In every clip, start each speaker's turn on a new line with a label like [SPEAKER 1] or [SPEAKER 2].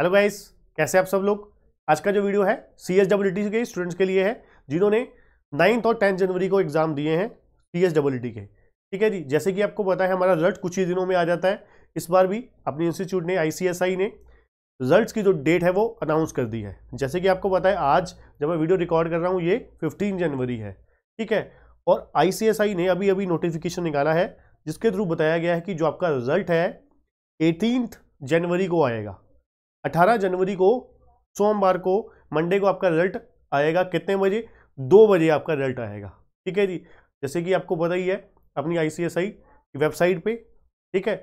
[SPEAKER 1] hello guys कैसे आप सब लोग आज का जो वीडियो है सी एस डब्ल्यू टी के स्टूडेंट्स के लिए है जिन्होंने नाइन्थ और टेंथ जनवरी को एग्ज़ाम दिए हैं सी एस डब्ल्यू टी के ठीक है जी जैसे कि आपको पता है हमारा रिजल्ट कुछ ही दिनों में आ जाता है इस बार भी अपने इंस्टीट्यूट ने आई ने रिजल्ट की जो डेट है वो अनाउंस कर दी है जैसे कि आपको पता है आज जब मैं वीडियो रिकॉर्ड कर रहा हूँ ये फिफ्टीन जनवरी है ठीक है और आई ने अभी अभी नोटिफिकेशन निकाला है जिसके थ्रू बताया गया है कि जो आपका रिजल्ट है एटीनथ जनवरी को आएगा 18 जनवरी को सोमवार को मंडे को आपका रिजल्ट आएगा कितने बजे दो बजे आपका रिजल्ट आएगा ठीक है जी जैसे कि आपको पता ही है अपनी आई की वेबसाइट पे ठीक है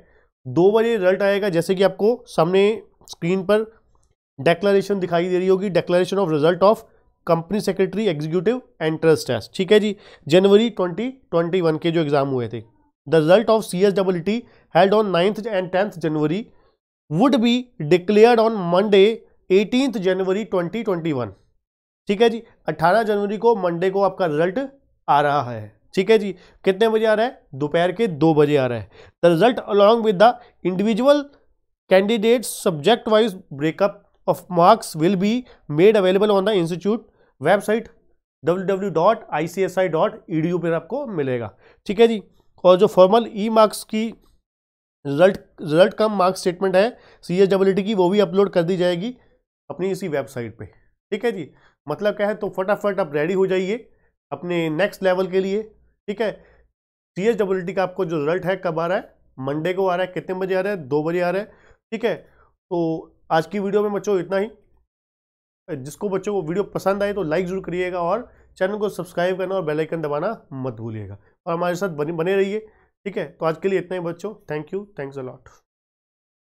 [SPEAKER 1] दो बजे रिजल्ट आएगा जैसे कि आपको सामने स्क्रीन पर डेक्लरेशन दिखाई दे रही होगी declaration of result of company secretary executive and trust test ठीक है जी जनवरी 2021 के जो एग्ज़ाम हुए थे the result of C S W T held on ninth and tenth January would be declared on Monday eighteen January 2021 ठीक है जी 18 जनवरी को Monday को आपका रिजल्ट आ रहा है ठीक है जी कितने बजे आ रहा है दोपहर के दो बजे आ रहा है the result along with the individual candidate subject wise breakup of marks will be made available on the institute website W पर आपको मिलेगा ठीक है जी और जो फॉर्मल ई मार्क्स की result result cum marks statement है सी डब्ल्यू टी की वो भी अपलोड कर दी जाएगी अपनी इसी वेबसाइट पे ठीक है जी मतलब क्या है तो फटाफट आप रेडी हो जाइए अपने नेक्स्ट लेवल के लिए ठीक है सी डब्ल्यू टी का आपको जो रिजल्ट है कब आ रहा है मंडे को आ रहा है कितने बजे आ रहा है दो बजे आ रहा है ठीक है तो आज की वीडियो में बच्चों इतना ही जिसको बच्चों को वीडियो पसंद आए तो लाइक जरूर करिएगा और चैनल को सब्सक्राइब करना और बेल आइकन दबाना मत भूलिएगा और हमारे साथ बने बने रहिए ठीक है तो आज के लिए इतना ही बच्चों thank you thanks a lot